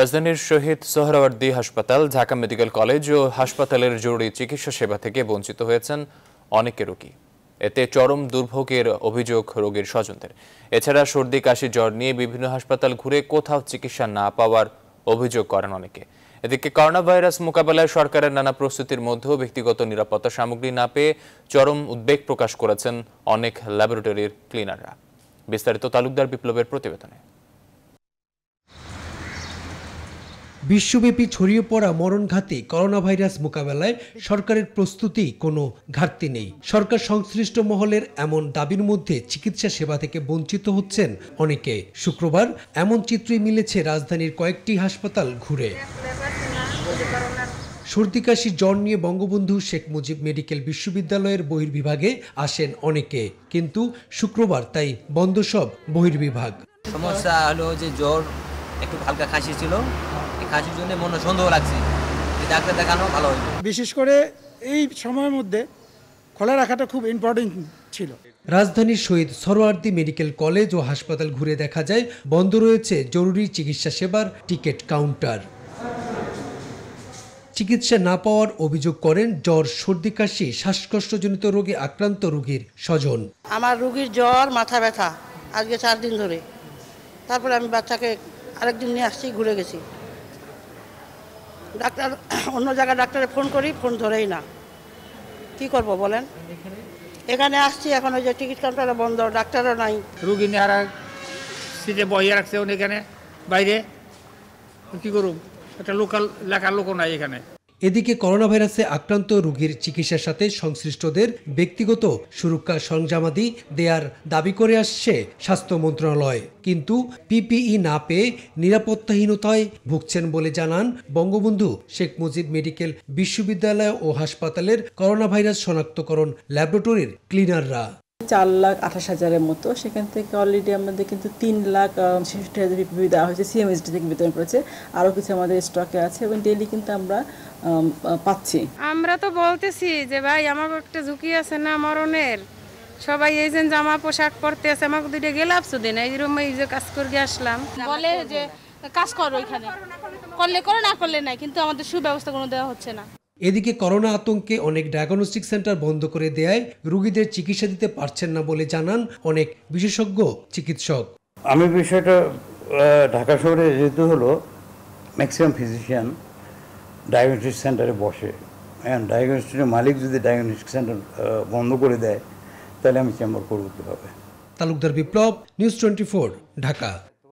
রাজধানীর শহীদ সোহরাওয়ার্দী হাসপাতাল Dhaka medical college ও হাসপাতালের জরুরি চিকিৎসা সেবা থেকে বঞ্চিত হয়েছেন অনেকে রোগী এতে চরম দুর্ভোগের অভিযোগ রোগীর স্বজনদের এছাড়া সর্দি কাশি জ্বর নিয়ে বিভিন্ন হাসপাতাল ঘুরে কোথাও চিকিৎসা না পাওয়ার অভিযোগ করেন অনেকে এদিকে করোনা ভাইরাস মোকাবেলায় সরকারের নানা প্রস্তুতির মধ্যেও ব্যক্তিগত নিরাপত্তা সামগ্রী না পেয়ে চরম উদ্বেগ প্রকাশ করেছেন অনেক ল্যাবরেটরির ক্লিনাররা বিস্তারিত তালুকদার বিপ্লবের প্রতিবেদনে বিশ্বব্যাপী ছড়িয়ে পড়া মরণঘাতে করোনা ভাইরাস মোকাবেলায় সরকারের প্রস্তুতি কোনো ঘাটতি নেই সরকার সংশ্লিষ্ট মহলের এমন দাবির মধ্যে চিকিৎসা সেবা থেকে বঞ্চিত হচ্ছেন অনেকে শুক্রবার এমন চিত্রই মিলেছে রাজধানীর কয়েকটি হাসপাতাল ঘুরে সর্দি কাশি জ্বর নিয়ে বঙ্গবন্ধু শেখ মুজিব মেডিকেল বিশ্ববিদ্যালয়ের বহির্বিভাগে আসেন অনেকে কিন্তু শুক্রবার তাই বন্ধ সব বহির্বিভাগ সমস্যা হলো যে জ্বর একটু হালকা কাশি ছিল খাসির জন্য মনে সন্দেহ লাগছে ডাক্তার দেখানো ভালো হয়েছে বিশেষ করে এই সময়ের মধ্যে খোলা রাখাটা খুব ইম্পর্টেন্ট ছিল রাজধানীর শহীদ সরোয়ার্দি মেডিকেল কলেজ ও হাসপাতাল ঘুরে দেখা যায় বন্ধ রয়েছে জরুরি চিকিৎসা সেবার টিকিট কাউন্টার চিকিৎসা না পাওয়ার অভিযোগ করেন জ্বর সর্দি কাশি শ্বাসকষ্টজনিত রোগে আক্রান্ত রোগীর স্বজন আমার রোগীর জ্বর মাথা ব্যথা আজকে চার দিন ধরে তারপরে আমি বাচ্চাকে আরেকদিন নিয়ে আসছি ঘুরে গেছি ডাক্তার অন্য জায়গায় ডাক্তারে ফোন করি ফোন ধরেই না কি করব বলেন এখানে আসছি এখন ওই যে টিকিট কাউন্টারও বন্ধ ডাক্তারও নাই রুগী নেহারা সিটে বহিয়ে রাখছে এখানে বাইরে কি করুম একটা লোকাল লেখার লোকও নাই এখানে এদিকে করোনা ভাইরাসে আক্রান্ত রোগীর চিকিৎসার সাথে সংশ্লিষ্টদের ব্যক্তিগত সুরক্ষা সংজামাদি দেয়ার দাবি করে আসছে স্বাস্থ্য মন্ত্রণালয় কিন্তু পিপিই না পেয়ে নিরাপত্তাহীনতায় ভুগছেন বলে জানান বঙ্গবন্ধু শেখ মুজিব মেডিকেল বিশ্ববিদ্যালয় ও হাসপাতালের করোনা ভাইরাস শনাক্তকরণ ল্যাবরেটরির ক্লিনাররা চার লাখ আঠাশ হাজারের মতো সেখান থেকে অলরেডি আমাদের কিন্তু তিন লাখ ছেষট্টি হাজার পিপিবি দেওয়া হয়েছে সিএমএসডি থেকে বিতরণ করেছে আরও কিছু আমাদের স্টকে আছে এবং ডেলি কিন্তু আমরা পাচ্ছি আমরা তো বলতেছি যে ভাই আমার একটা ঝুঁকি আছে না মরণের সবাই এই যে জামা পোশাক পরতে আছে আমাকে দুইটা গেলাম দিন এই রকম এই যে কাজ করে আসলাম বলে যে কাজ করো এখানে করলে করো না করলে নাই কিন্তু আমাদের সুব্যবস্থা কোনো দেওয়া হচ্ছে না এদিকে করোনা আতঙ্কে অনেক ডায়াগনস্টিক সেন্টার বন্ধ করে দেয় রুগীদের চিকিৎসা দিতে পারছেন না বলে জানান অনেক বিশেষজ্ঞ চিকিৎসক আমি বিষয়টা ঢাকা শহরে যেহেতু হলো ম্যাক্সিমাম ফিজিশিয়ান ডায়াগনস্টিক সেন্টারে বসে হ্যাঁ ডায়াগনস্টিকের মালিক যদি ডায়াগনস্টিক সেন্টার বন্ধ করে দেয় তাহলে আমি চেম্বার করবো কীভাবে তালুকদার বিপ্লব নিউজ টোয়েন্টি ঢাকা